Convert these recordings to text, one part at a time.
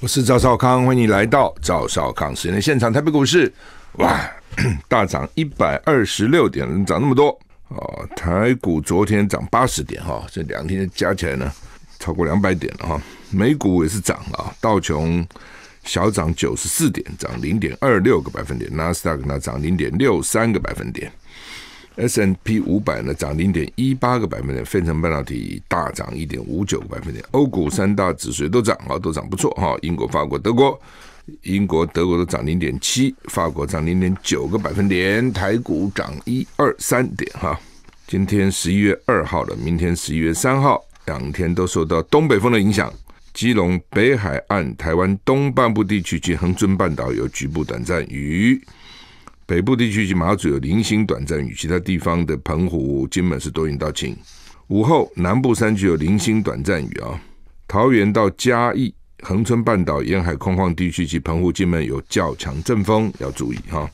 我是赵少康，欢迎你来到赵少康时间的现场。台北股市哇 大涨一百二十六点，能涨那么多哦？台股昨天涨八十点哈，这两天加起来呢超过两百点了哈。美股也是涨了啊，道琼小涨九十四点，涨零点二六个百分点；纳斯达克呢涨零点六三个百分点。S N P 五百呢涨零点一八个百分点，费城半导体大涨一点五九个百分点，欧股三大指数都涨啊，都涨不错哈。英国、法国、德国，英国、德国都涨零点七，法国涨零点九个百分点，台股涨一二三点哈。今天十一月二号了，明天十一月三号，两天都受到东北风的影响，基隆、北海岸、台湾东半部地区及恒春半岛有局部短暂雨。北部地区及马祖有零星短暂雨，其他地方的澎湖、金门是多云到晴。午后南部山区有零星短暂雨啊，桃园到嘉义、横村半岛沿海空旷地区及澎湖、金门有较强阵风，要注意哈。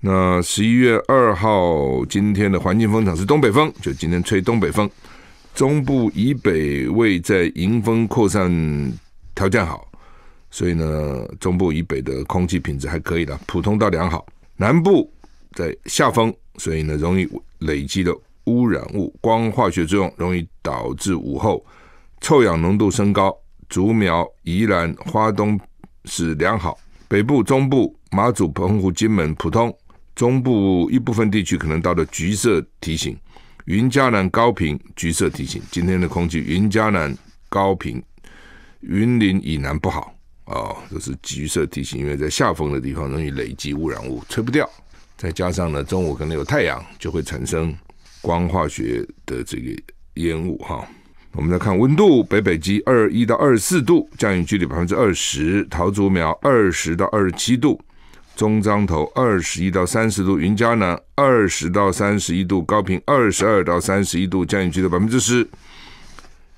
那十一月二号今天的环境风场是东北风，就今天吹东北风。中部以北位在迎风扩散条件好，所以呢，中部以北的空气品质还可以的，普通到良好。南部在下风，所以呢容易累积的污染物，光化学作用容易导致午后臭氧浓度升高。竹苗、宜兰、花东是良好。北部、中部、马祖、澎湖、金门、普通中部一部分地区可能到了橘色提醒。云嘉南、高平橘色提醒。今天的空气，云嘉南、高平、云林以南不好。哦，这是橘色提醒，因为在下风的地方容易累积污染物，吹不掉。再加上呢，中午可能有太阳，就会产生光化学的这个烟雾哈。我们来看温度：北北极二一到二十四度，降雨距离百分之二十；桃竹苗二十到二十七度，中彰头二十一到三十度，云嘉南二十到三十一度，高平二十二到三十一度，降雨距离百分之十。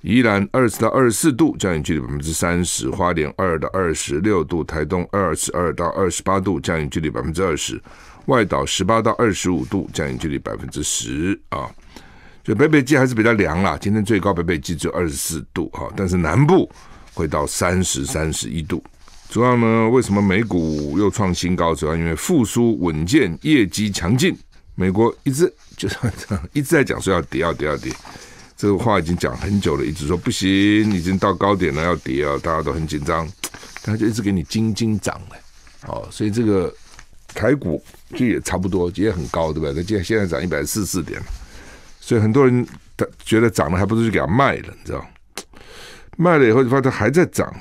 宜兰二十到二十四度，降雨距离百分之三十；花莲二到二十六度，台东二十二到二十八度，降雨距离百分之二十；外岛十八到二十五度，降雨距离百分之十。啊，就北北基还是比较凉啦。今天最高北北基只有二十四度，哈，但是南部会到三十、三十一度。主要呢，为什么美股又创新高？主要因为复苏稳健，业绩强劲。美国一直就是这样，一直在讲说要跌、要跌、要跌。这个话已经讲很久了，一直说不行，已经到高点了，要跌啊！大家都很紧张，他就一直给你金金涨哎，哦，所以这个台股就也差不多，也很高对不对？它在现在涨一百四四点，所以很多人他觉得涨了还不如就给他卖了，你知道？卖了以后，就发现它还在涨，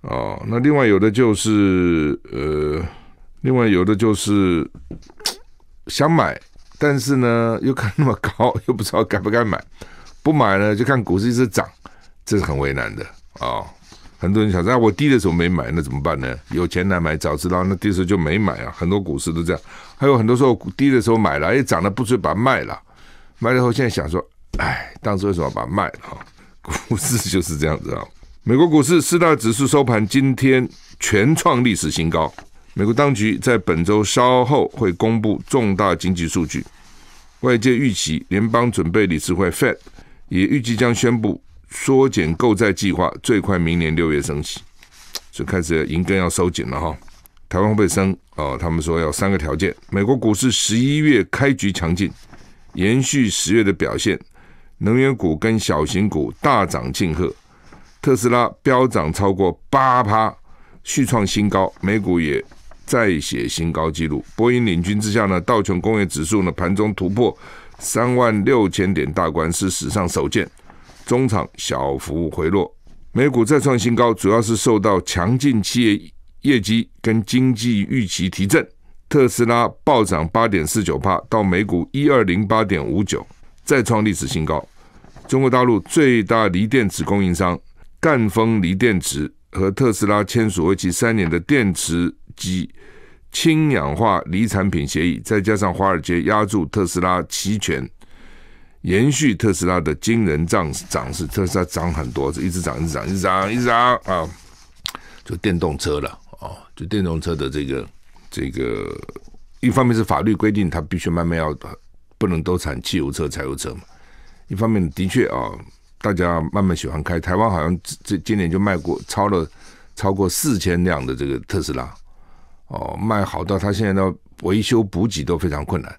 哦。那另外有的就是呃，另外有的就是想买，但是呢又看那么高，又不知道该不该买。不买呢，就看股市一直涨，这是很为难的啊！很多人想说，那我低的时候没买，那怎么办呢？有钱难买，早知道那低时就没买啊！很多股市都这样，还有很多时候低的时候买了，又涨了，不知把它卖了，卖了后现在想说，哎，当初为什么把它卖啊？股市就是这样子啊！美国股市四大指数收盘，今天全创历史新高。美国当局在本周稍后会公布重大经济数据，外界预期联邦准备理事会 Fed。也预计将宣布缩减购债计划，最快明年六月生所就开始银根要收紧了哈。台湾会升哦，他们说要三个条件：美国股市十一月开局强劲，延续十月的表现；能源股跟小型股大涨庆贺，特斯拉飙涨超过八趴，续创新高；美股也在写新高纪录。波音领军之下呢，道琼工业指数呢盘中突破。三万六千点大关是史上首见，中场小幅回落，美股再创新高，主要是受到强劲企业业绩跟经济预期提振。特斯拉暴涨八点四九%，帕到美股一二零八点五九，再创历史新高。中国大陆最大锂电池供应商赣锋锂电池和特斯拉签署为期三年的电池机。氢氧化锂产品协议，再加上华尔街压住特斯拉期权，延续特斯拉的惊人涨涨势，特斯拉涨很多，一直涨，一直涨，一直涨，一直涨啊！就电动车了啊！就电动车的这个这个，一方面是法律规定，它必须慢慢要不能都产汽油车、柴油车嘛；一方面的确啊，大家慢慢喜欢开，台湾好像这今年就卖过超了超过四千辆的这个特斯拉。哦，卖好到他现在要维修补给都非常困难，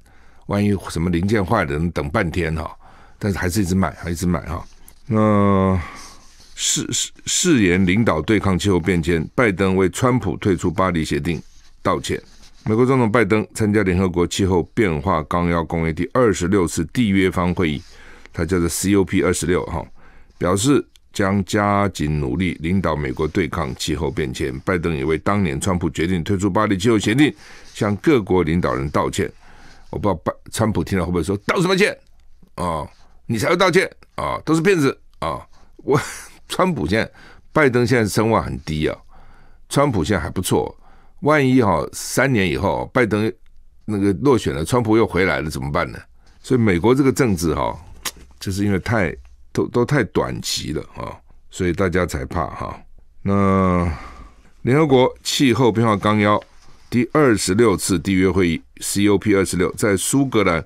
万一什么零件坏了，等半天哈。但是还是一直卖，还一直卖哈。那誓誓誓言领导对抗气候变迁，拜登为川普退出巴黎协定道歉。美国总统拜登参加联合国气候变化纲要公约第二十六次缔约方会议，他叫做 COP 二十六哈，表示。将加紧努力，领导美国对抗气候变迁。拜登也为当年川普决定退出巴黎气候协定向各国领导人道歉。我不知道拜川普听到会不会说“道什么歉啊？你才会道歉啊？都是骗子啊！”我 川普现在，拜登现在声望很低啊。川普现在还不错。万一哈三年以后拜登那个落选了，川普又回来了怎么办呢？所以美国这个政治哈，就是因为太。都都太短期了啊，所以大家才怕哈。那联合国气候变化纲要第二十六次缔约会议 （COP 二十六）在苏格兰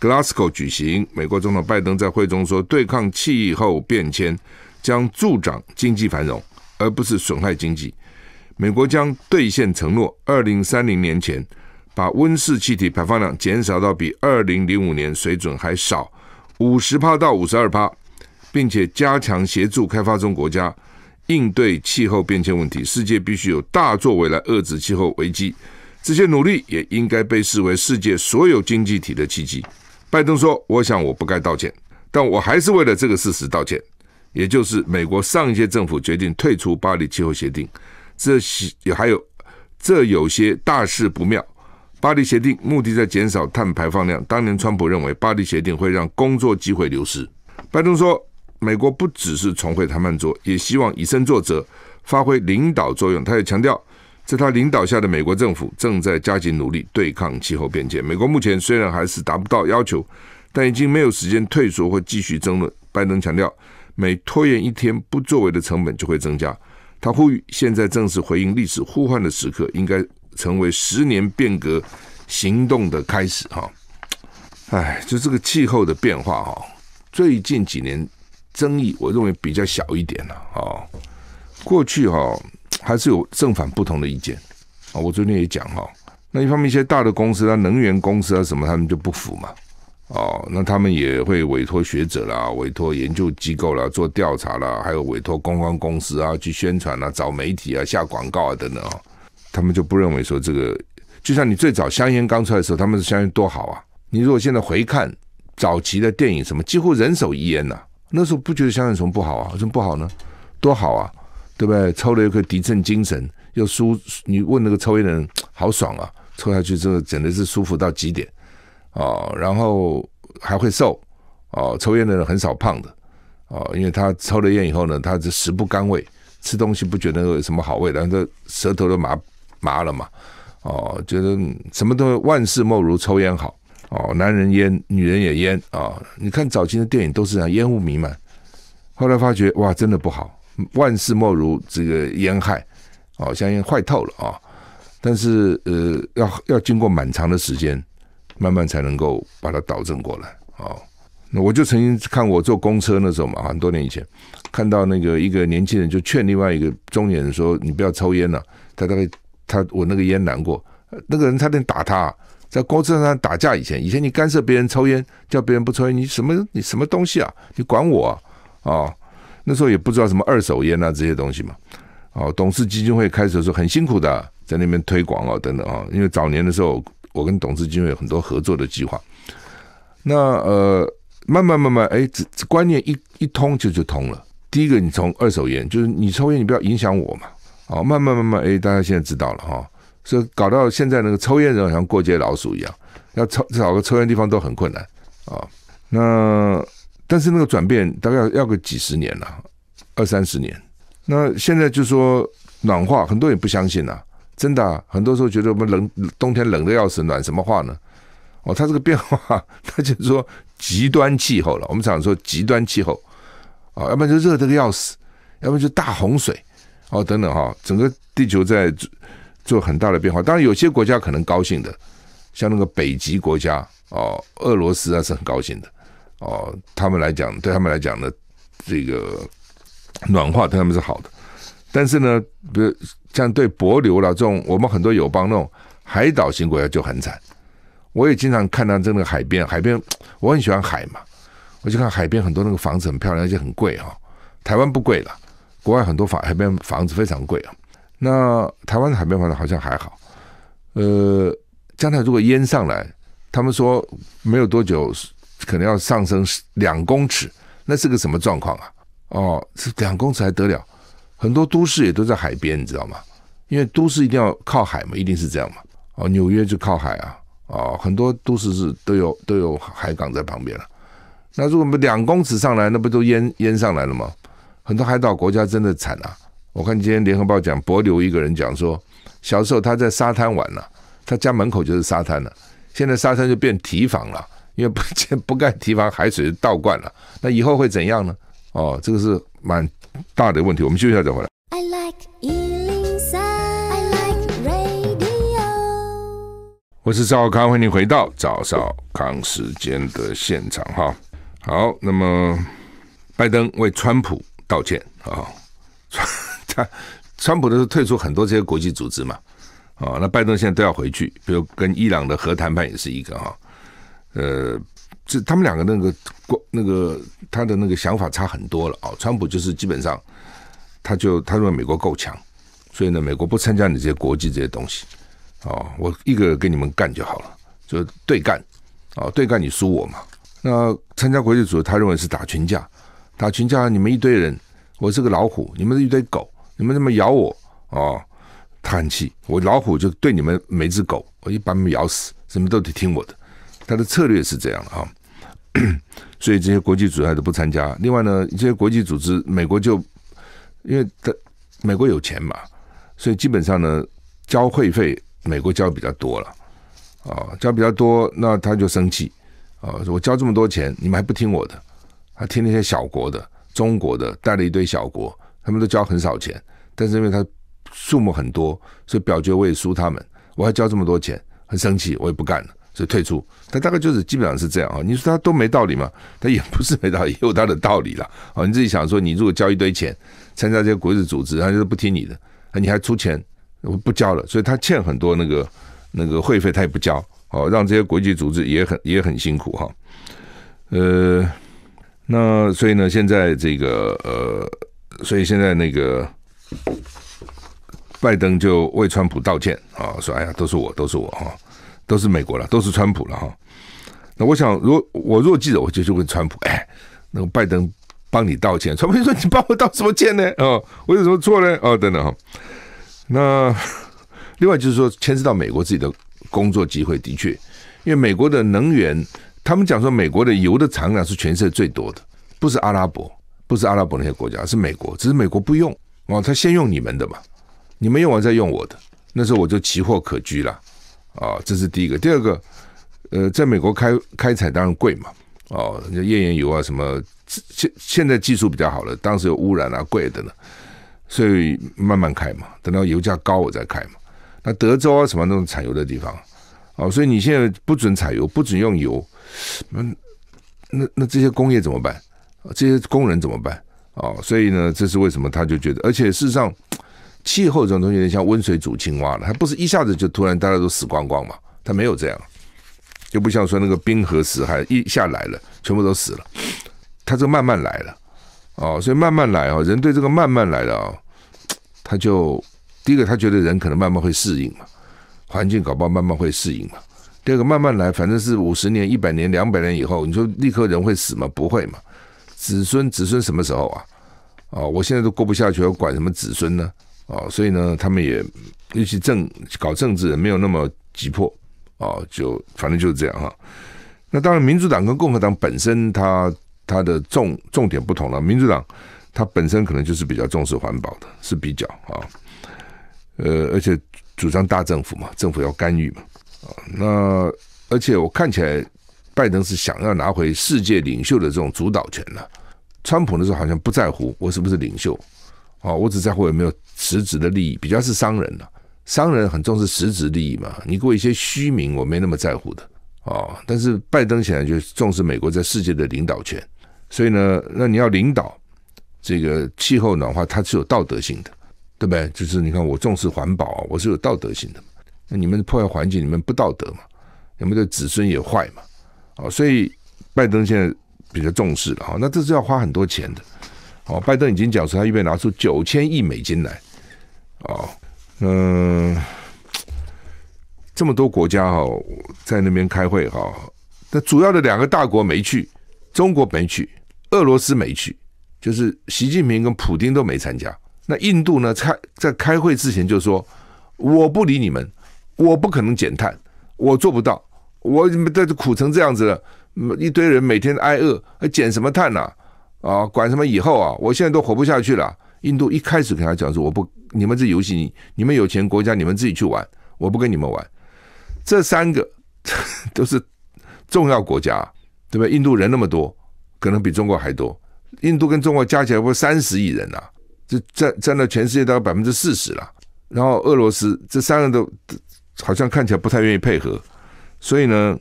Glasgow 举行。美国总统拜登在会中说：“对抗气候变迁将助长经济繁荣，而不是损害经济。”美国将兑现承诺，二零三零年前把温室气体排放量减少到比二零零五年水准还少五十帕到五十二帕。并且加强协助开发中国家应对气候变迁问题。世界必须有大作为来遏制气候危机。这些努力也应该被视为世界所有经济体的契机。拜登说：“我想我不该道歉，但我还是为了这个事实道歉，也就是美国上一届政府决定退出巴黎气候协定，这些还有这有些大事不妙。巴黎协定目的在减少碳排放量。当年川普认为巴黎协定会让工作机会流失。拜登说。美国不只是重回谈判桌，也希望以身作则，发挥领导作用。他也强调，在他领导下的美国政府正在加紧努力对抗气候变迁。美国目前虽然还是达不到要求，但已经没有时间退缩或继续争论。拜登强调，每拖延一天不作为的成本就会增加。他呼吁，现在正是回应历史呼唤的时刻，应该成为十年变革行动的开始。哈，哎，就这个气候的变化哈，最近几年。争议，我认为比较小一点了。哦，过去哈还是有正反不同的意见啊。我昨天也讲哈，那一方面一些大的公司啊，能源公司啊什么，他们就不服嘛。哦，那他们也会委托学者啦，委托研究机构啦，做调查啦，还有委托公关公司啊去宣传啊，找媒体啊，下广告啊等等啊。他们就不认为说这个，就像你最早香烟刚出来的时候，他们香烟多好啊。你如果现在回看早期的电影，什么几乎人手一烟呐。那时候不觉得香烟什么不好啊？有什么不好呢？多好啊，对不对？抽了又可以提振精神，又舒。你问那个抽烟的人，好爽啊！抽下去之后，真的是舒服到极点啊。然后还会瘦哦，抽烟的人很少胖的哦，因为他抽了烟以后呢，他食不甘味，吃东西不觉得有什么好味然后他舌头都麻麻了嘛。哦，觉得什么东西万事莫如抽烟好。哦，男人烟，女人也烟啊！你看早期的电影都是这样，烟雾弥漫。后来发觉，哇，真的不好，万事莫如这个烟害，哦，香烟坏透了啊！但是，呃，要要经过蛮长的时间，慢慢才能够把它倒正过来。哦，那我就曾经看我坐公车那时候嘛，很多年以前，看到那个一个年轻人就劝另外一个中年人说：“你不要抽烟了。”他大概他我那个烟难过，那个人差点打他。在公车上打架，以前以前你干涉别人抽烟，叫别人不抽烟，你什么你什么东西啊？你管我啊？那时候也不知道什么二手烟啊这些东西嘛。哦，董事基金会开始的时候很辛苦的在那边推广哦，等等啊，因为早年的时候我跟董事基金会有很多合作的计划。那呃，慢慢慢慢，哎，这这观念一一通就就通了。第一个，你从二手烟，就是你抽烟你不要影响我嘛。哦，慢慢慢慢，哎，大家现在知道了哈。这搞到现在，那个抽烟人好像过街老鼠一样，要抽找个抽烟地方都很困难啊。那但是那个转变大概要要个几十年了，二三十年。那现在就说暖化，很多也不相信呐。真的，很多时候觉得我们冷冬天冷的要死，暖什么化呢？哦，它这个变化，它就是说极端气候了。我们常说极端气候啊，要不然就热的个要死，要不然就大洪水哦，等等哈，整个地球在。做很大的变化，当然有些国家可能高兴的，像那个北极国家哦，俄罗斯啊是很高兴的哦。他们来讲，对他们来讲呢，这个暖化对他们是好的。但是呢，比如像对帛流了这种，我们很多友邦那种海岛型国家就很惨。我也经常看到在那个海边，海边我很喜欢海嘛，我就看海边很多那个房子很漂亮，而且很贵哈。台湾不贵了，国外很多房海边房子非常贵啊。那台湾的海边好像好像还好，呃，将来如果淹上来，他们说没有多久，可能要上升两公尺，那是个什么状况啊？哦，是两公尺还得了？很多都市也都在海边，你知道吗？因为都市一定要靠海嘛，一定是这样嘛。哦，纽约就靠海啊，哦，很多都市是都有都有海港在旁边了。那如果我们两公尺上来，那不都淹淹上来了吗？很多海岛国家真的惨啊！我看今天联合报讲，博流一个人讲说，小时候他在沙滩玩了，他家门口就是沙滩了。现在沙滩就变堤防了，因为不 不盖堤防，海水倒灌了。那以后会怎样呢？哦，这个是蛮大的问题。我们休息一下，再回来。我是赵康，欢迎回到早上康时间的现场哈。好，那么拜登为川普道歉啊。他川普都是退出很多这些国际组织嘛，啊，那拜登现在都要回去，比如跟伊朗的核谈判也是一个哈，呃，这他们两个那个国那个他的那个想法差很多了啊。川普就是基本上他就他认为美国够强，所以呢，美国不参加你这些国际这些东西，哦，我一个跟你们干就好了，就对干，哦，对干你输我嘛。那参加国际组，他认为是打群架，打群架你们一堆人，我是个老虎，你们是一堆狗。你们怎么咬我哦，叹气，我老虎就对你们每只狗，我一般咬死，什么都得听我的。他的策略是这样的啊，所以这些国际组织都不参加。另外呢，这些国际组织，美国就因为他美国有钱嘛，所以基本上呢，交会费美国交比较多了啊，交比较多，那他就生气啊，我交这么多钱，你们还不听我的，还听那些小国的、中国的，带了一堆小国，他们都交很少钱。但是因为他数目很多，所以表决我也输他们，我还交这么多钱，很生气，我也不干了，所以退出。他大概就是基本上是这样啊。你说他都没道理嘛？他也不是没道理，有他的道理了。哦，你自己想说，你如果交一堆钱参加这些国际组织，他就是不听你的，那你还出钱，我不交了，所以他欠很多那个那个会费，他也不交。哦，让这些国际组织也很也很辛苦哈。呃，那所以呢，现在这个呃，所以现在那个。拜登就为川普道歉啊，说：“哎呀，都是我，都是我哈，都是美国了，都是川普了哈。”那我想，如我若记者，我就去问川普：“哎，那个拜登帮你道歉，川普就说你帮我道什么歉呢？哦，我有什么错呢？哦，等等哈。”那另外就是说，牵涉到美国自己的工作机会，的确，因为美国的能源，他们讲说，美国的油的产量是全世界最多的，不是阿拉伯，不是阿拉伯那些国家，是美国，只是美国不用。哦，他先用你们的嘛，你们用完再用我的。那时候我就奇货可居了，啊，这是第一个。第二个，呃，在美国开开采当然贵嘛，哦，那页岩油啊什么，现现在技术比较好了，当时有污染啊，贵的呢，所以慢慢开嘛，等到油价高我再开嘛。那德州啊什么那种产油的地方，哦，所以你现在不准采油，不准用油，嗯，那那这些工业怎么办？这些工人怎么办？哦，所以呢，这是为什么他就觉得，而且事实上，气候这种东西有点像温水煮青蛙了，它不是一下子就突然大家都死光光嘛，它没有这样，就不像说那个冰河死海一下来了，全部都死了，它这慢慢来了，哦，所以慢慢来啊，人对这个慢慢来了啊，他就第一个他觉得人可能慢慢会适应嘛，环境搞不好慢慢会适应嘛，第二个慢慢来，反正是五十年、一百年、两百年以后，你说立刻人会死吗？不会嘛。子孙子孙什么时候啊？啊，我现在都过不下去，我管什么子孙呢？哦，所以呢，他们也，尤其政搞政治没有那么急迫，哦，就反正就是这样哈。那当然，民主党跟共和党本身，它它的重重点不同了。民主党它本身可能就是比较重视环保的，是比较啊，呃，而且主张大政府嘛，政府要干预嘛。啊，那而且我看起来。拜登是想要拿回世界领袖的这种主导权了。川普那时候好像不在乎我是不是领袖，哦，我只在乎有没有实质的利益，比较是商人了。商人很重视实质利益嘛，你给我一些虚名，我没那么在乎的。哦，但是拜登显然就重视美国在世界的领导权，所以呢，那你要领导这个气候暖化，它是有道德性的，对不对？就是你看，我重视环保，我是有道德性的。那你们破坏环境，你们不道德嘛？你们的子孙也坏嘛？哦，所以拜登现在比较重视了哈，那这是要花很多钱的。哦，拜登已经讲说他预备拿出九千亿美金来。哦，嗯，这么多国家哈在那边开会哈，那主要的两个大国没去，中国没去，俄罗斯没去，就是习近平跟普京都没参加。那印度呢？开在开会之前就说我不理你们，我不可能减碳，我做不到。我这苦成这样子了，一堆人每天挨饿，还减什么碳呐？啊，管什么以后啊！我现在都活不下去了。印度一开始跟他讲说：“我不，你们这游戏，你们有钱国家，你们自己去玩，我不跟你们玩。”这三个 都是重要国家，对吧？印度人那么多，可能比中国还多。印度跟中国加起来不三十亿人呐，这占占了全世界大概百分之四十了。然后俄罗斯，这三个都好像看起来不太愿意配合。所以呢，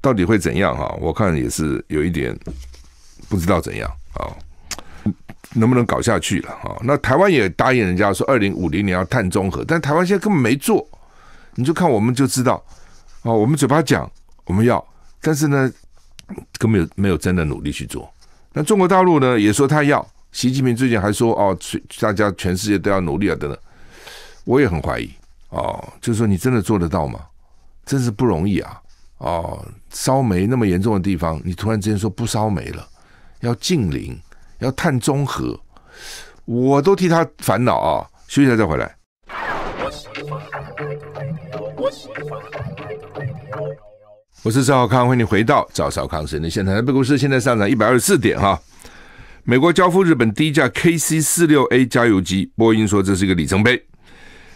到底会怎样哈？我看也是有一点不知道怎样啊，能不能搞下去了啊？那台湾也答应人家说二零五零年要碳中和，但台湾现在根本没做。你就看我们就知道，哦，我们嘴巴讲我们要，但是呢，根本没有没有真的努力去做。那中国大陆呢也说他要，习近平最近还说哦，大家全世界都要努力啊等等。我也很怀疑啊，就是说你真的做得到吗？真是不容易啊！哦，烧煤那么严重的地方，你突然之间说不烧煤了，要禁零，要碳中和，我都替他烦恼啊！休息一下再回来。我是赵少康，欢迎你回到赵少康新的现场。台积公司现在上涨一百二十四点哈。美国交付日本第一架 KC 四六 A 加油机，波音说这是一个里程碑。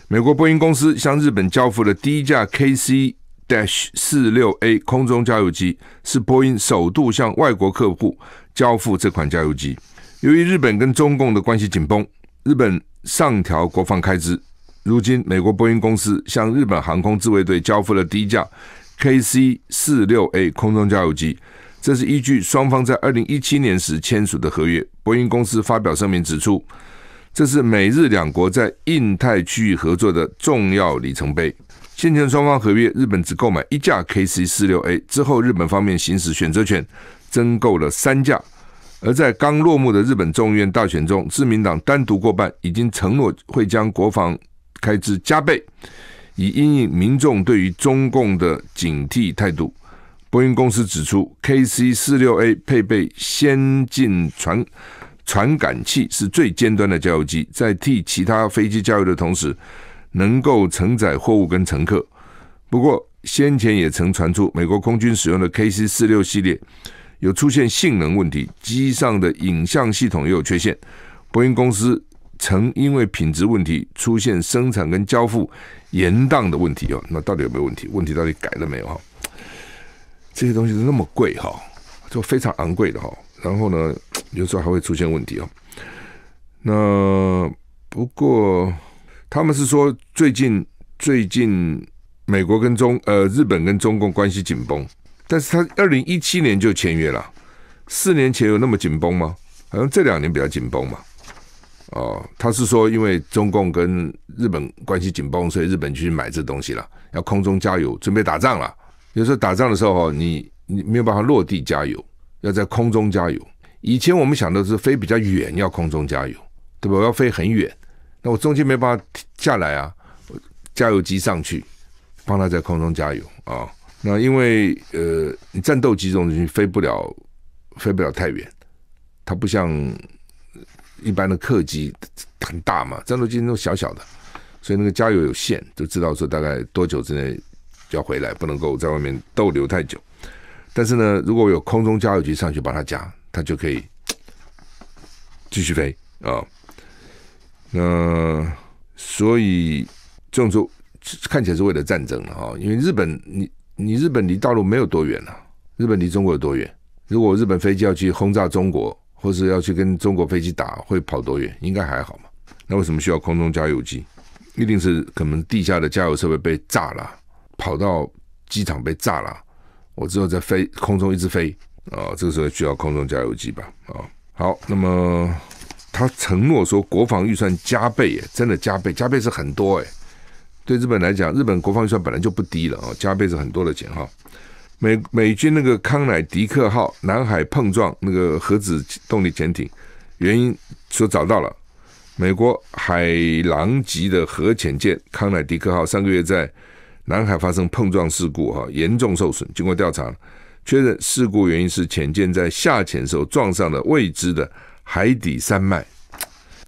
美国波音公司向日本交付了第一架 KC。Dash 四六 A 空中加油机是波音首度向外国客户交付这款加油机。由于日本跟中共的关系紧绷，日本上调国防开支。如今，美国波音公司向日本航空自卫队交付了低价 KC 四六 A 空中加油机。这是依据双方在二零一七年时签署的合约。波音公司发表声明指出，这是美日两国在印太区域合作的重要里程碑。先前双方合约，日本只购买一架 KC 四六 A，之后日本方面行使选择权，增购了三架。而在刚落幕的日本众议院大选中，自民党单独过半，已经承诺会将国防开支加倍，以应应民众对于中共的警惕态度。波音公司指出，KC 四六 A 配备先进传传感器，是最尖端的加油机，在替其他飞机加油的同时。能够承载货物跟乘客，不过先前也曾传出美国空军使用的 KC 四六系列有出现性能问题，机上的影像系统也有缺陷。波音公司曾因为品质问题出现生产跟交付延宕的问题哦，那到底有没有问题？问题到底改了没有？哈，这些东西都那么贵哈，就非常昂贵的哈。然后呢，有时候还会出现问题哦。那不过。他们是说最近最近美国跟中呃日本跟中共关系紧绷，但是他二零一七年就签约了，四年前有那么紧绷吗？好像这两年比较紧绷嘛。哦，他是说因为中共跟日本关系紧绷，所以日本去买这东西了，要空中加油，准备打仗了。有时候打仗的时候你你没有办法落地加油，要在空中加油。以前我们想的是飞比较远要空中加油，对吧？要飞很远。那我中间没办法下来啊，加油机上去，帮他在空中加油啊。那因为呃，你战斗机这种东西飞不了，飞不了太远，它不像一般的客机很大嘛，战斗机都小小的，所以那个加油有限，就知道说大概多久之内要回来，不能够在外面逗留太久。但是呢，如果有空中加油机上去把它加，它就可以继续飞啊。那所以，这种看起来是为了战争了啊！因为日本，你你日本离大陆没有多远了，日本离中国有多远？如果日本飞机要去轰炸中国，或是要去跟中国飞机打，会跑多远？应该还好嘛？那为什么需要空中加油机？一定是可能地下的加油设备被炸了，跑到机场被炸了，我只有在飞空中一直飞啊，这个时候需要空中加油机吧？啊，好，那么。他承诺说，国防预算加倍，真的加倍，加倍是很多哎。对日本来讲，日本国防预算本来就不低了啊，加倍是很多的钱哈。美美军那个康乃迪克号南海碰撞那个核子动力潜艇，原因说找到了。美国海狼级的核潜舰康乃迪克号上个月在南海发生碰撞事故哈，严重受损。经过调查，确认事故原因是潜舰在下潜时候撞上了未知的。海底山脉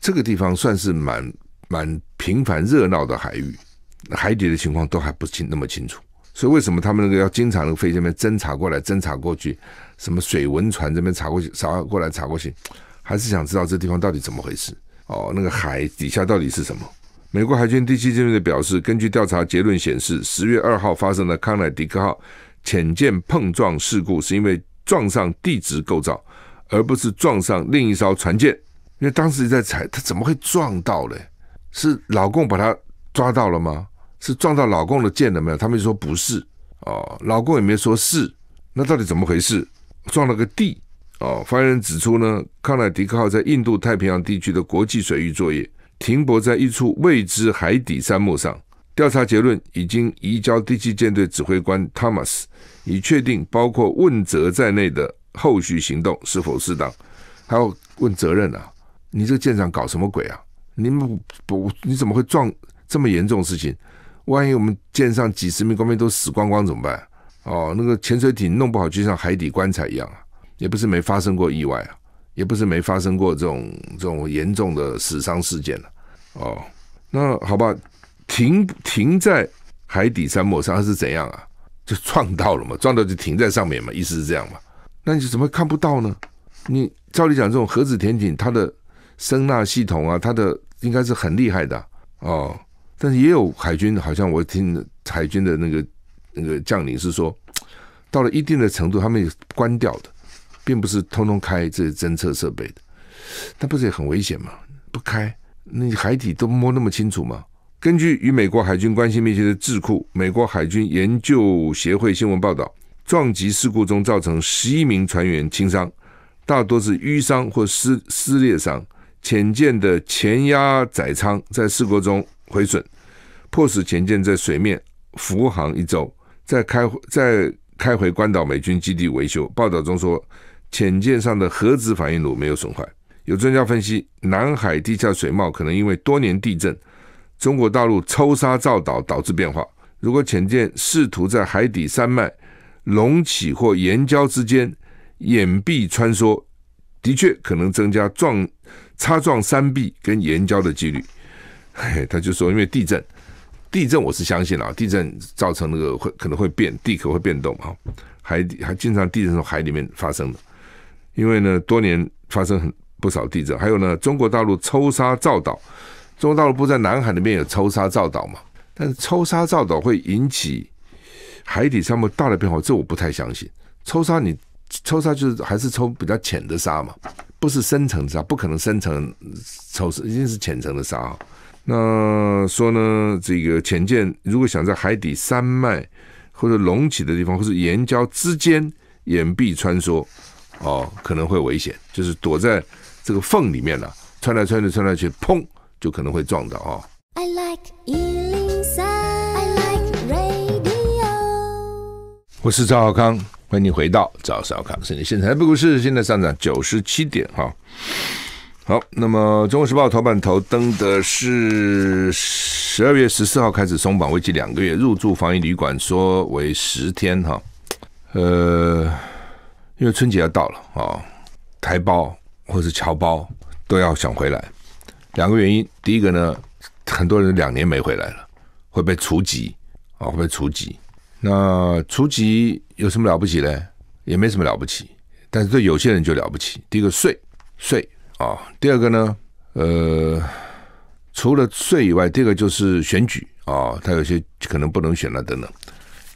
这个地方算是蛮蛮频繁热闹的海域，海底的情况都还不清那么清楚，所以为什么他们那个要经常的飞机那边侦查过来侦查过去，什么水文船这边查过去查过来查过去，还是想知道这地方到底怎么回事哦？那个海底下到底是什么？美国海军第七舰队的表示，根据调查结论显示，十月二号发生的康乃迪克号潜舰碰撞事故，是因为撞上地质构造。而不是撞上另一艘船舰，因为当时在踩，他怎么会撞到嘞？是老共把他抓到了吗？是撞到老共的舰了没有？他们说不是，哦，老共也没说是，那到底怎么回事？撞了个地，哦，发言人指出呢，康乃迪克号在印度太平洋地区的国际水域作业，停泊在一处未知海底山漠上，调查结论已经移交第七舰队指挥官 Thomas，以确定包括问责在内的。后续行动是否适当？还要问责任呢？你这个舰长搞什么鬼啊？你们不，你怎么会撞这么严重的事情？万一我们舰上几十名官兵都死光光怎么办？哦，那个潜水艇弄不好就像海底棺材一样啊！也不是没发生过意外啊，也不是没发生过这种这种严重的死伤事件了。哦，那好吧，停停在海底沙漠上是怎样啊？就撞到了嘛？撞到就停在上面嘛？意思是这样嘛？那你怎么看不到呢？你照理讲，这种核子潜艇它的声纳系统啊，它的应该是很厉害的哦。但是也有海军，好像我听海军的那个那个将领是说，到了一定的程度，他们关掉的，并不是通通开这些侦测设备的。那不是也很危险吗？不开，你海底都摸那么清楚吗？根据与美国海军关系密切的智库美国海军研究协会新闻报道。撞击事故中造成十一名船员轻伤，大多是淤伤或撕撕裂伤。潜舰的前压载舱在事故中毁损，迫使潜舰在水面浮航一周，再开再开回关岛美军基地维修。报道中说，潜舰上的核子反应炉没有损坏。有专家分析，南海地下水貌可能因为多年地震、中国大陆抽沙造岛导致变化。如果潜舰试图在海底山脉，隆起或岩礁之间岩壁穿梭，的确可能增加撞、擦撞山壁跟岩礁的几率。他就说，因为地震，地震我是相信了，地震造成那个会可能会变地壳会变动海底还经常地震从海里面发生的，因为呢多年发生很不少地震，还有呢中国大陆抽沙造岛，中国大陆不在南海那边有抽沙造岛嘛，但是抽沙造岛会引起。海底沙漠大的变化，这我不太相信。抽沙你抽沙就是还是抽比较浅的沙嘛，不是深层的沙，不可能深层抽是一定是浅层的沙哈。那说呢，这个潜舰如果想在海底山脉或者隆起的地方，或是岩礁之间岩壁穿梭，哦，可能会危险，就是躲在这个缝里面了，穿来穿去穿来去，砰就可能会撞到啊。我是赵浩康，欢迎你回到赵少康，是你现在不过事，现在上涨九十七点哈。好，那么《中国时报》头版头登的是十二月十四号开始松绑，为期两个月，入住房疫旅馆说为十天哈。呃，因为春节要到了啊，台胞或是侨胞都要想回来，两个原因，第一个呢，很多人两年没回来了，会被除籍啊，会被除籍。那除籍有什么了不起呢？也没什么了不起，但是对有些人就了不起。第一个税税啊，第二个呢，呃，除了税以外，第二个就是选举啊，他有些可能不能选了等等。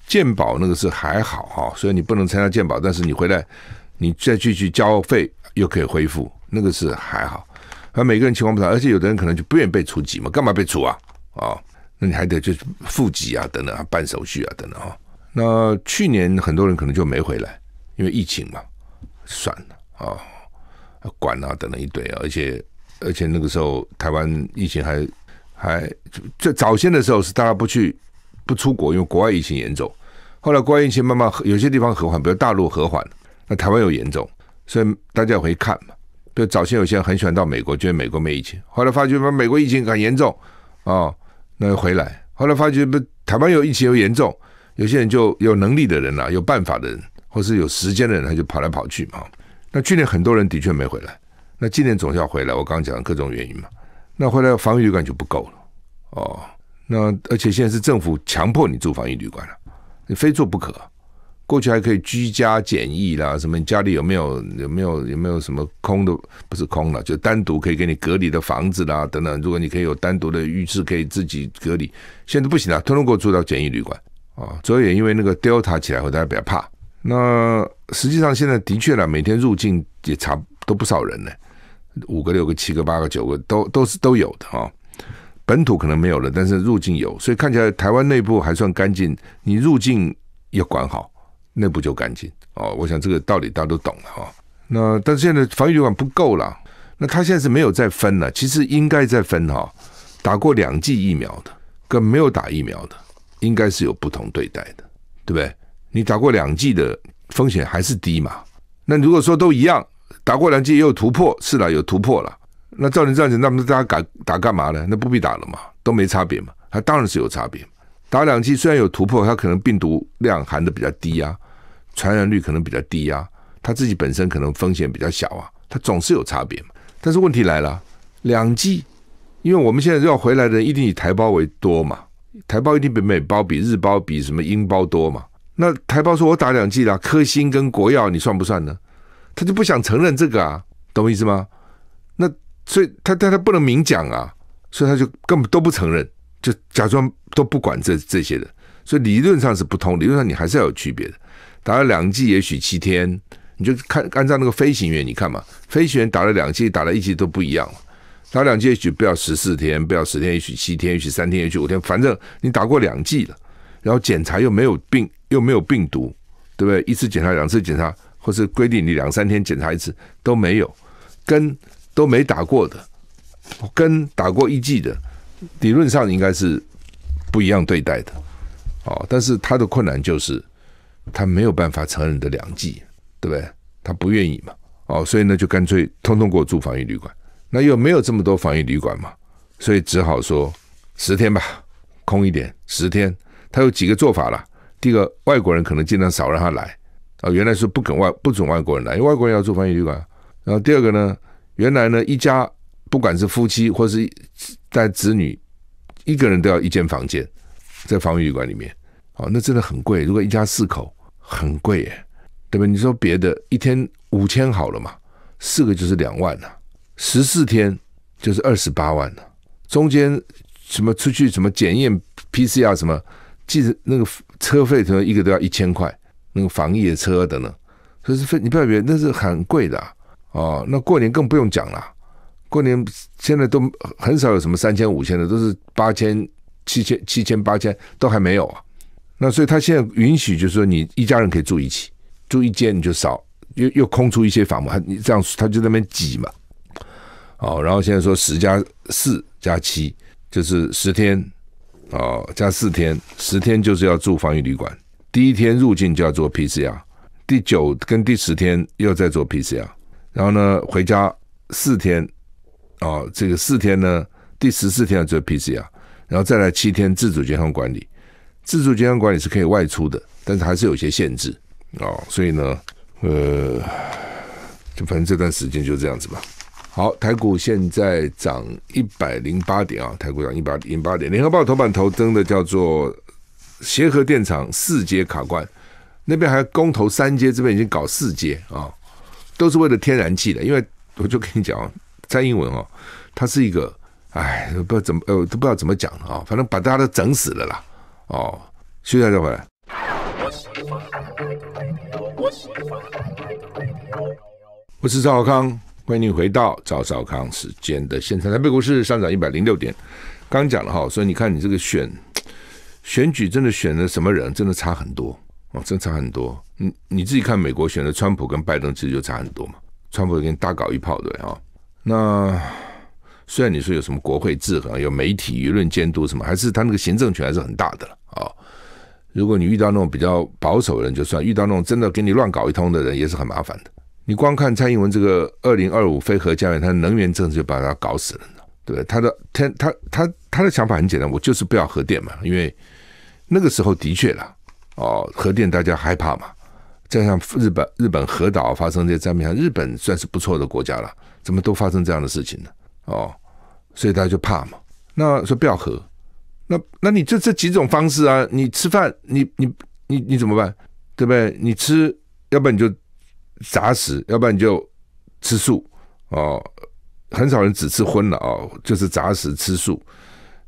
鉴宝那个是还好哈，所以你不能参加鉴宝，但是你回来你再继续交费又可以恢复，那个是还好。那每个人情况不同，而且有的人可能就不愿意被除籍嘛，干嘛被除啊？啊？那你还得就付籍啊，等等，啊，办手续啊，等等啊。那去年很多人可能就没回来，因为疫情嘛，算了啊，管啊，等等一堆啊。而且而且那个时候台湾疫情还还就早先的时候是大家不去不出国，因为国外疫情严重。后来国外疫情慢慢有些地方和缓，比如大陆和缓，那台湾又严重，所以大家会看嘛。就早先有些人很喜欢到美国，觉得美国没疫情，后来发觉美国疫情很严重啊。那回来，后来发觉不，台湾又疫情又严重，有些人就有能力的人啦，有办法的人，或是有时间的人，他就跑来跑去嘛。那去年很多人的确没回来，那今年总是要回来。我刚刚讲各种原因嘛。那回来防疫旅馆就不够了哦，那而且现在是政府强迫你住防疫旅馆了，你非住不可。过去还可以居家检疫啦，什么家里有没有有没有有没有什么空的？不是空的，就单独可以给你隔离的房子啦，等等。如果你可以有单独的浴室，可以自己隔离，现在不行了。通通给我住到检疫旅馆啊！主要也因为那个 Delta 起来后，大家比较怕。那实际上现在的确了，每天入境也查都不少人呢，五个六个七个八个九个都都是都有的啊。本土可能没有了，但是入境有，所以看起来台湾内部还算干净。你入境要管好。那不就干净哦？我想这个道理大家都懂了哈。那但是现在防疫旅馆不够了，那他现在是没有再分了。其实应该再分哈，打过两剂疫苗的跟没有打疫苗的应该是有不同对待的，对不对？你打过两剂的风险还是低嘛？那如果说都一样，打过两剂也有突破，是了，有突破了。那照你这样子，那么大家打打干嘛呢？那不必打了嘛，都没差别嘛？它当然是有差别，打两剂虽然有突破，它可能病毒量含的比较低啊，传染率可能比较低啊，他自己本身可能风险比较小啊，他总是有差别嘛。但是问题来了，两季，因为我们现在要回来的人一定以台胞为多嘛，台胞一定比美包、比日包、比什么英包多嘛。那台胞说我打两季啦，科兴跟国药你算不算呢？他就不想承认这个啊，懂我意思吗？那所以他但他不能明讲啊，所以他就根本都不承认，就假装都不管这这些的。所以理论上是不通，理论上你还是要有区别的。打了两剂，也许七天，你就看按照那个飞行员，你看嘛，飞行员打了两剂，打了一剂都不一样了。打两剂也许不要十四天，不要十天，也许七天，也许三天，也许五天，反正你打过两剂了，然后检查又没有病，又没有病毒，对不对？一次检查，两次检查，或是规定你两三天检查一次都没有，跟都没打过的，跟打过一剂的，理论上应该是不一样对待的，哦，但是他的困难就是。他没有办法承认的良计，对不对？他不愿意嘛，哦，所以呢，就干脆通通给我住防疫旅馆。那又没有这么多防疫旅馆嘛，所以只好说十天吧，空一点十天。他有几个做法了。第一个，外国人可能尽量少让他来啊，原来是不肯外不准外国人来，因为外国人要做防疫旅馆。然后第二个呢，原来呢，一家不管是夫妻或是带子女，一个人都要一间房间在防疫旅馆里面。哦，那真的很贵，如果一家四口。很贵耶，对吧？你说别的，一天五千好了嘛，四个就是两万了，十四天就是二十八万了。中间什么出去什么检验 PCR 什么，即使那个车费可能一个都要一千块，那个防疫车等等，可是非你不要别那是很贵的哦。那过年更不用讲了，过年现在都很少有什么三千五千的，都是八千、七千、七千八千都还没有啊。那所以他现在允许，就是说你一家人可以住一起，住一间你就少，又又空出一些房嘛。他你这样，他就那边挤嘛。哦，然后现在说十加四加七，就是十天，哦，加四天，十天就是要住防疫旅馆。第一天入境就要做 PCR，第九跟第十天又在做 PCR。然后呢，回家四天，哦，这个四天呢，第十四天要做 PCR，然后再来七天自主健康管理。自助健康管理是可以外出的，但是还是有些限制哦。所以呢，呃，就反正这段时间就这样子吧。好，台股现在涨一百零八点啊，台股涨一百零八点。联合报头版头登的叫做“协和电厂四阶卡关”，那边还公投三阶，这边已经搞四阶啊，都是为了天然气的。因为我就跟你讲啊，蔡英文哦，他是一个哎，不知道怎么呃，都不知道怎么讲啊，反正把大家都整死了啦。哦，休息一下就回来。我是赵少康，欢迎你回到赵少康时间的现场。台北股市上涨一百零六点。刚讲了哈，所以你看你这个选选举真的选了什么人，真的差很多，哦，真差很多。你你自己看，美国选的川普跟拜登其实就差很多嘛，川普给你大搞一炮的哈，那。虽然你说有什么国会制衡、有媒体舆论监督什么，还是他那个行政权还是很大的了啊。如果你遇到那种比较保守的人，就算遇到那种真的给你乱搞一通的人，也是很麻烦的。你光看蔡英文这个二零二五非核家园，他的能源政策就把他搞死了。对他的天，他他他的想法很简单，我就是不要核电嘛。因为那个时候的确了哦，核电大家害怕嘛。加像日本日本核岛发生这些灾变，日本算是不错的国家了，怎么都发生这样的事情呢？哦，所以大家就怕嘛，那说不要喝，那那你就这几种方式啊？你吃饭，你你你你怎么办？对不对？你吃，要不然你就杂食，要不然你就吃素。哦，很少人只吃荤了哦，就是杂食吃素。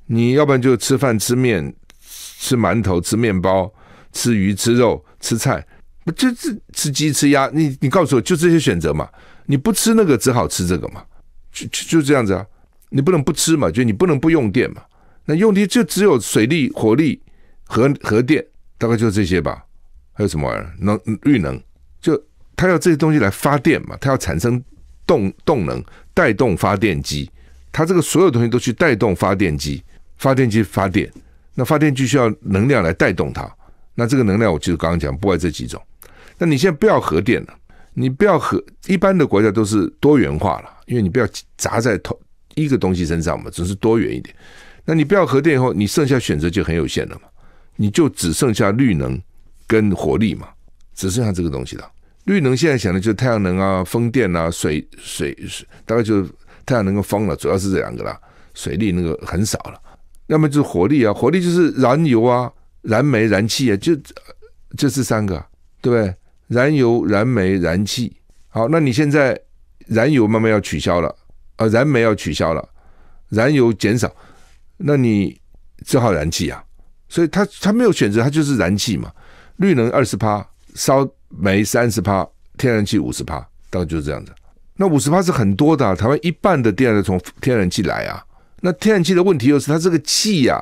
你要不然就吃饭吃面，吃馒头，吃面包，吃鱼吃肉吃菜，不就是吃鸡吃鸭？你你告诉我，就这些选择嘛？你不吃那个，只好吃这个嘛？就就就这样子啊，你不能不吃嘛，就你不能不用电嘛。那用电就只有水力、火力、核核电，大概就这些吧。还有什么玩意儿？能绿能，就它要这些东西来发电嘛。它要产生动动能，带动发电机。它这个所有东西都去带动发电机，发电机发电。那发电机需要能量来带动它。那这个能量，我就是刚刚讲，不外这几种。那你现在不要核电了，你不要核，一般的国家都是多元化了。因为你不要砸在同一个东西身上嘛，只是多元一点。那你不要核电以后，你剩下选择就很有限了嘛，你就只剩下绿能跟火力嘛，只剩下这个东西了。绿能现在想的就是太阳能啊、风电啊、水水水，大概就是太阳能跟风了，主要是这两个了。水利那个很少了，要么就是火力啊，火力就是燃油啊、燃煤、燃气啊，就就这三个，对不对？燃油、燃煤、燃气。好，那你现在。燃油慢慢要取消了，啊，燃煤要取消了，燃油减少，那你只好燃气啊，所以它它没有选择，它就是燃气嘛。绿能二十趴，烧煤三十趴，天然气五十趴，大概就是这样子。那五十趴是很多的，台湾一半的电是从天然气来啊。那天然气的问题就是它这个气呀，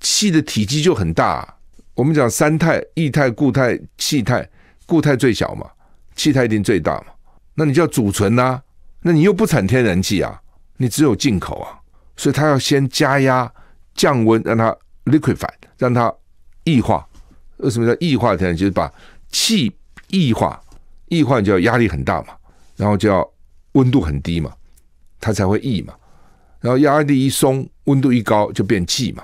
气的体积就很大。我们讲三态，液态、固态、气态，固态最小嘛，气态一定最大嘛。那你就要储存呐。那你又不产天然气啊？你只有进口啊，所以它要先加压、降温，让它 liquefy，让它异化。为什么叫异化？天然气就是把气异化，异化就要压力很大嘛，然后就要温度很低嘛，它才会溢嘛。然后压力一松，温度一高，就变气嘛，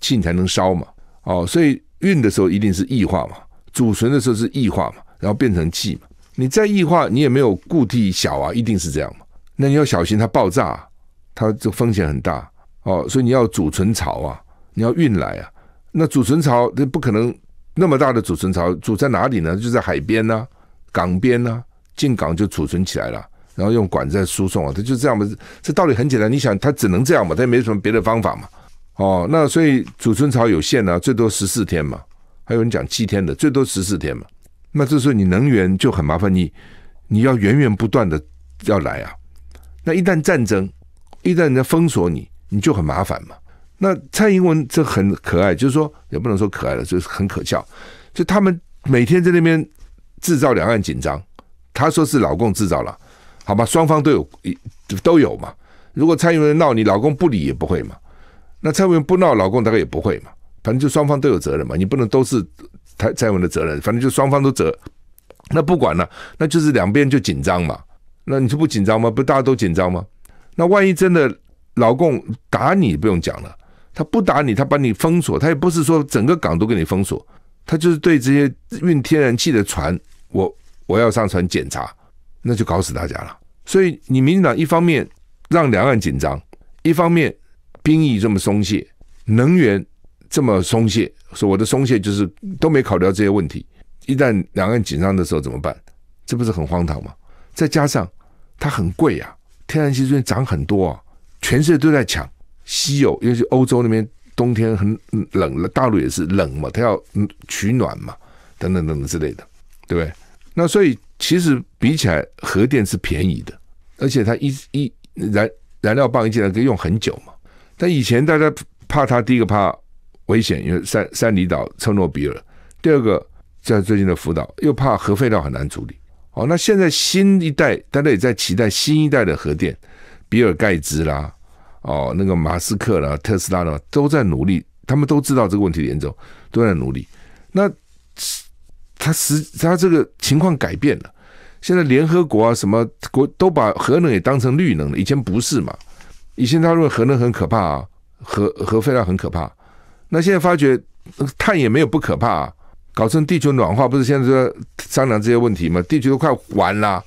气才能烧嘛。哦，所以运的时候一定是异化嘛，储存的时候是异化嘛，然后变成气嘛。你再异化，你也没有固体小啊，一定是这样嘛。那你要小心，它爆炸，它这风险很大哦，所以你要储存槽啊，你要运来啊。那储存槽它不可能那么大的储存槽，储在哪里呢？就在海边呢，港边呢，进港就储存起来了，然后用管再输送啊。它就这样嘛，这道理很简单。你想，它只能这样嘛，它也没什么别的方法嘛。哦，那所以储存槽有限呢，最多十四天嘛。还有人讲七天的，最多十四天嘛。那这时候你能源就很麻烦，你你要源源不断的要来啊。那一旦战争，一旦人家封锁你，你就很麻烦嘛。那蔡英文这很可爱，就是说也不能说可爱了，就是很可笑。就他们每天在那边制造两岸紧张，他说是老公制造了，好吧，双方都有，都有嘛。如果蔡英文闹你，老公不理也不会嘛。那蔡英文不闹，老公大概也不会嘛。反正就双方都有责任嘛，你不能都是蔡蔡英文的责任，反正就双方都责。那不管了，那就是两边就紧张嘛。那你就不紧张吗？不，大家都紧张吗？那万一真的老共打你，不用讲了，他不打你，他把你封锁，他也不是说整个港都给你封锁，他就是对这些运天然气的船，我我要上船检查，那就搞死大家了。所以你民进党一方面让两岸紧张，一方面兵役这么松懈，能源这么松懈，说我的松懈就是都没考虑到这些问题，一旦两岸紧张的时候怎么办？这不是很荒唐吗？再加上。它很贵啊，天然气最近涨很多啊，全世界都在抢稀有，因为欧洲那边冬天很冷了，大陆也是冷嘛，它要取暖嘛，等等等等之类的，对不对？那所以其实比起来，核电是便宜的，而且它一一燃燃料棒一进来可以用很久嘛。但以前大家怕它，第一个怕危险，因为三三里岛、切诺比尔，第二个在最近的福岛，又怕核废料很难处理。哦，那现在新一代，大家也在期待新一代的核电，比尔盖茨啦，哦，那个马斯克啦，特斯拉啦，都在努力。他们都知道这个问题严重，都在努力。那他实他这个情况改变了，现在联合国啊，什么国都把核能也当成绿能了。以前不是嘛？以前他认为核能很可怕，啊，核核废料很可怕。那现在发觉，碳也没有不可怕。啊。搞成地球暖化不是现在说商量这些问题吗？地球都快完了，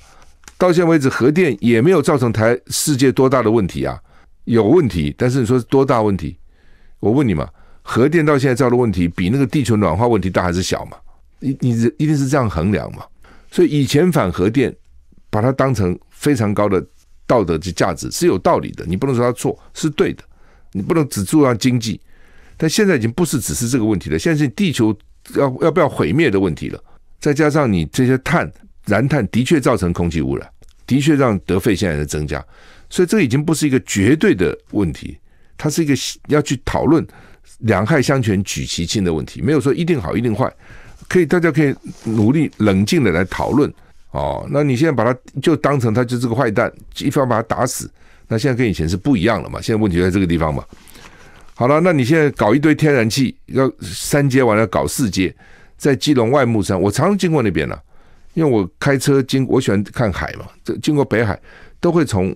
到现在为止核电也没有造成台世界多大的问题啊？有问题，但是你说多大问题？我问你嘛，核电到现在造的问题比那个地球暖化问题大还是小嘛？你你一定是这样衡量嘛？所以以前反核电，把它当成非常高的道德及价值是有道理的。你不能说它错，是对的。你不能只注重经济，但现在已经不是只是这个问题了。现在是地球。要要不要毁灭的问题了？再加上你这些碳、燃碳的确造成空气污染，的确让得肺现在的增加，所以这已经不是一个绝对的问题，它是一个要去讨论两害相权取其轻的问题，没有说一定好一定坏，可以大家可以努力冷静的来讨论。哦，那你现在把它就当成它就是个坏蛋，一方把它打死，那现在跟以前是不一样了嘛？现在问题在这个地方嘛？好了，那你现在搞一堆天然气，要三阶完了搞四阶，在基隆外木山，我常经过那边了，因为我开车经我喜欢看海嘛，这经过北海都会从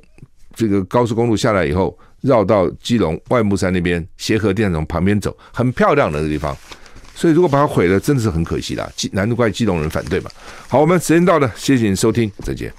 这个高速公路下来以后，绕到基隆外木山那边协和电厂旁边走，很漂亮的个地方，所以如果把它毁了，真的是很可惜啦，难怪基隆人反对嘛。好，我们时间到了，谢谢你收听，再见。